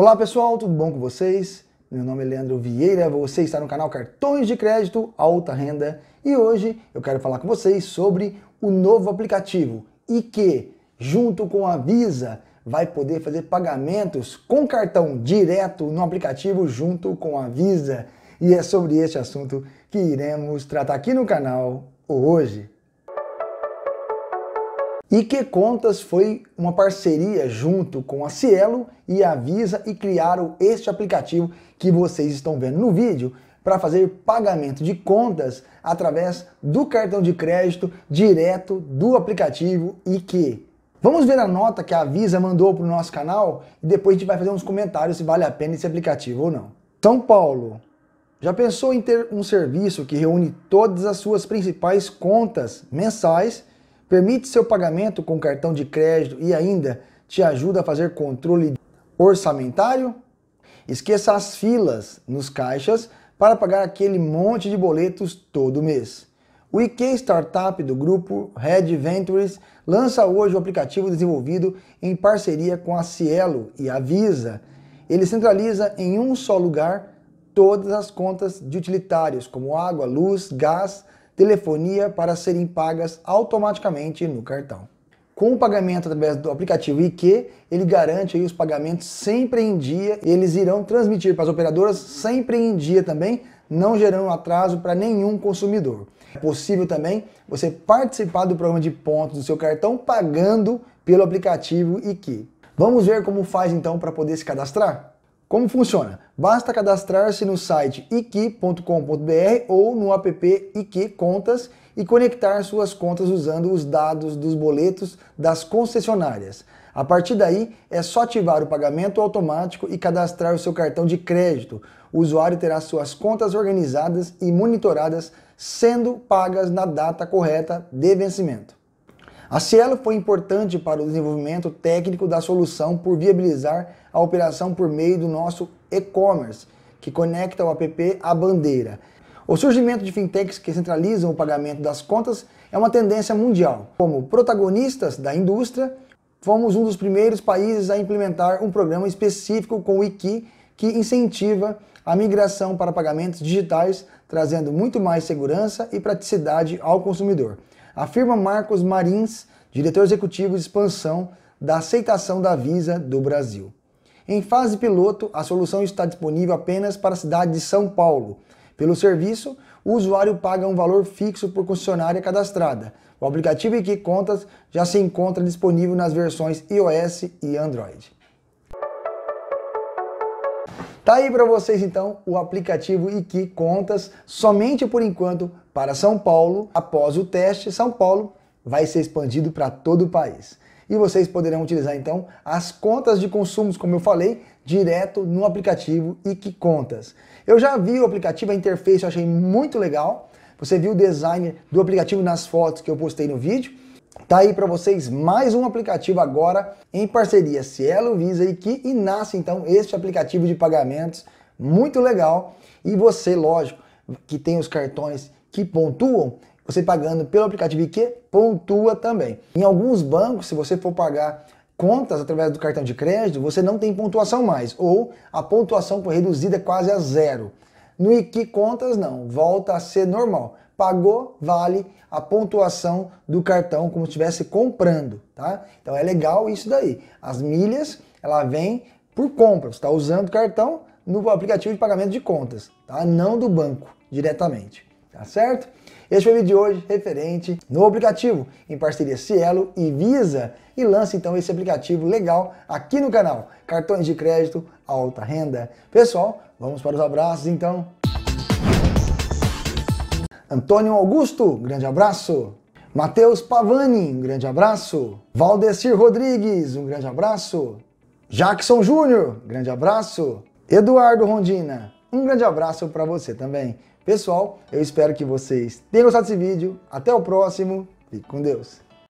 Olá pessoal, tudo bom com vocês? Meu nome é Leandro Vieira, você está no canal Cartões de Crédito Alta Renda e hoje eu quero falar com vocês sobre o novo aplicativo e que, junto com a Visa, vai poder fazer pagamentos com cartão direto no aplicativo junto com a Visa. E é sobre este assunto que iremos tratar aqui no canal hoje. E que Contas foi uma parceria junto com a Cielo e a Visa e criaram este aplicativo que vocês estão vendo no vídeo para fazer pagamento de contas através do cartão de crédito direto do aplicativo e que Vamos ver a nota que a Visa mandou para o nosso canal e depois a gente vai fazer uns comentários se vale a pena esse aplicativo ou não. São Paulo. Já pensou em ter um serviço que reúne todas as suas principais contas mensais permite seu pagamento com cartão de crédito e ainda te ajuda a fazer controle orçamentário? Esqueça as filas nos caixas para pagar aquele monte de boletos todo mês. O IK Startup do grupo Red Ventures lança hoje o um aplicativo desenvolvido em parceria com a Cielo e a Visa. Ele centraliza em um só lugar todas as contas de utilitários, como água, luz, gás, telefonia para serem pagas automaticamente no cartão. Com o pagamento através do aplicativo IQ, ele garante os pagamentos sempre em dia. Eles irão transmitir para as operadoras sempre em dia também, não gerando atraso para nenhum consumidor. É possível também você participar do programa de pontos do seu cartão pagando pelo aplicativo IQ. Vamos ver como faz então para poder se cadastrar? Como funciona? Basta cadastrar-se no site iki.com.br ou no app Iqui Contas e conectar suas contas usando os dados dos boletos das concessionárias. A partir daí, é só ativar o pagamento automático e cadastrar o seu cartão de crédito. O usuário terá suas contas organizadas e monitoradas, sendo pagas na data correta de vencimento. A Cielo foi importante para o desenvolvimento técnico da solução por viabilizar a operação por meio do nosso e-commerce, que conecta o app à bandeira. O surgimento de fintechs que centralizam o pagamento das contas é uma tendência mundial. Como protagonistas da indústria, fomos um dos primeiros países a implementar um programa específico com o Wiki que incentiva a migração para pagamentos digitais, trazendo muito mais segurança e praticidade ao consumidor afirma Marcos Marins, diretor executivo de expansão da aceitação da Visa do Brasil. Em fase piloto, a solução está disponível apenas para a cidade de São Paulo. Pelo serviço, o usuário paga um valor fixo por concessionária cadastrada. O aplicativo que Contas já se encontra disponível nas versões iOS e Android. Tá aí para vocês então o aplicativo IQ Contas, somente por enquanto para São Paulo. Após o teste, São Paulo vai ser expandido para todo o país. E vocês poderão utilizar então as contas de consumos, como eu falei, direto no aplicativo IQ Contas. Eu já vi o aplicativo, a interface eu achei muito legal. Você viu o design do aplicativo nas fotos que eu postei no vídeo. Tá aí para vocês mais um aplicativo agora em parceria Cielo Visa e que e nasce então este aplicativo de pagamentos muito legal e você, lógico, que tem os cartões que pontuam, você pagando pelo aplicativo que pontua também. Em alguns bancos, se você for pagar contas através do cartão de crédito, você não tem pontuação mais ou a pontuação foi reduzida quase a zero. No IQ Contas não, volta a ser normal pagou, vale a pontuação do cartão como se estivesse comprando, tá? Então é legal isso daí. As milhas, ela vem por compra, você está usando o cartão no aplicativo de pagamento de contas, tá? Não do banco diretamente, tá certo? Este foi o vídeo de hoje referente no aplicativo em parceria Cielo e Visa e lança então esse aplicativo legal aqui no canal, cartões de crédito alta renda. Pessoal, vamos para os abraços então. Antônio Augusto, grande abraço. Matheus Pavani, um grande abraço. Valdecir Rodrigues, um grande abraço. Jackson Júnior, grande abraço. Eduardo Rondina, um grande abraço para você também. Pessoal, eu espero que vocês tenham gostado desse vídeo. Até o próximo. Fique com Deus.